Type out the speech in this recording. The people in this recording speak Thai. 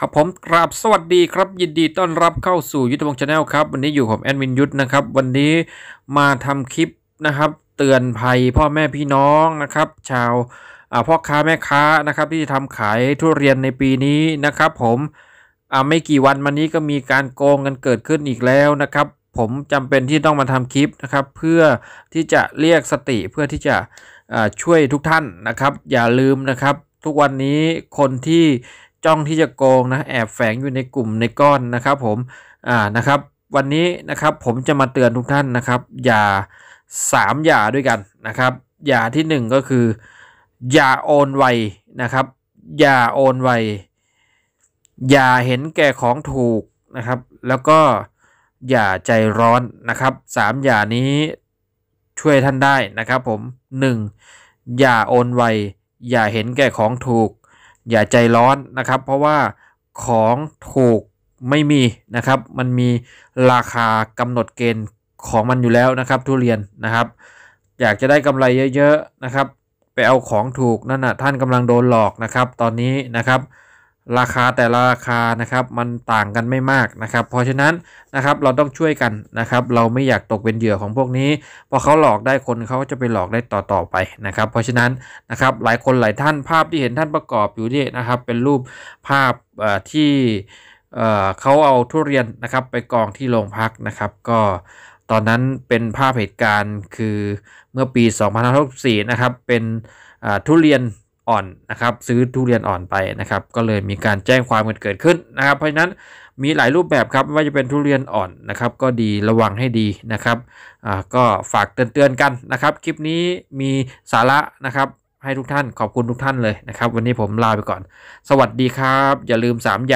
ครับผมกราบสวัสดีครับยินดีต้อนรับเข้าสู่ยุทธวงศ์ชาแนลครับ วันนี้อยู่ผมแอดมินยุทธนะครับ วันนี้มาทำคลิปนะครับ เตือนภัยพ่อแม่พี่น้องนะครับชาวพ่อค้าแม่ค้านะครับที่ทำขายทุเรียนในปีนี้นะครับ ผมไม่กี่วันมานี้ก็มีการโกงกันเกิดขึ้นอีกแล้วนะครับ ผมจำเป็นที่ต้องมาทำคลิปนะครับ เพื่อที่จะเรียกสติเพื่อที่จะช่วยทุกท่านนะครับ อย่าลืมนะครับ ทุกวันนี้คนที่จ้องที่จะโกงนะแอบแฝงอยู่ในกลุ่มในก้อนนะครับผมอ่านะครับ วันนี้นะครับผมจะมาเตือนทุกท่านนะครับ อย่า 3 อย่าด้วยกันนะครับอย่าที่1ก็คืออย่าโอนไวนะครับอย่าโอนไวอย่าเห็นแก่ของถูกนะครับแล้วก็อย่าใจร้อนนะครับ 3 อย่านี้ช่วยท่านได้นะครับ ผม 1. อย่าโอนไว อย่าเห็นแก่ของถูกอย่าใจร้อนนะครับ เพราะว่าของถูกไม่มีนะครับ มันมีราคากำหนดเกณฑ์ของมันอยู่แล้วนะครับ ทุเรียนนะครับ อยากจะได้กำไรเยอะๆ นะครับ ไปเอาของถูกนั่นนะท่านกำลังโดนหลอกนะครับ ตอนนี้นะครับราคาแต่ละราคานะครับมันต่างกันไม่มากนะครับ เพราะฉะนั้นนะครับเราต้องช่วยกันนะครับ เราไม่อยากตกเป็นเหยื่อของพวกนี้พอเขาหลอกได้คนเขาจะไปหลอกได้ต่อๆไปนะครับ เพราะฉะนั้นนะครับหลายคนหลายท่านภาพที่เห็นท่านประกอบอยู่นี่นะครับ เป็นรูปภาพที่เขาเอาทุเรียนนะครับไปกองที่โรงพักนะครับก็ตอนนั้นเป็นภาพเหตุการณ์คือเมื่อปี 2564นะครับเป็นทุเรียนอ่อนนะครับซื้อทุเรียนอ่อนไป นะครับ ก็เลยมีการแจ้งความกิดเกิดขึ้นนะครับ เพราะฉะนั้นมีหลายรูปแบบครับไม่ว่าจะเป็นทุเรียนอ่อน นะครับ ก็ดีระวังให้ดีนะครับอ่าก็ฝากเตือนๆกันนะครับ คลิปนี้มีสาระนะครับให้ทุกท่านขอบคุณทุกท่านเลยนะครับ วันนี้ผมลาไปก่อน สวัสดีครับ อย่าลืม3อย่าง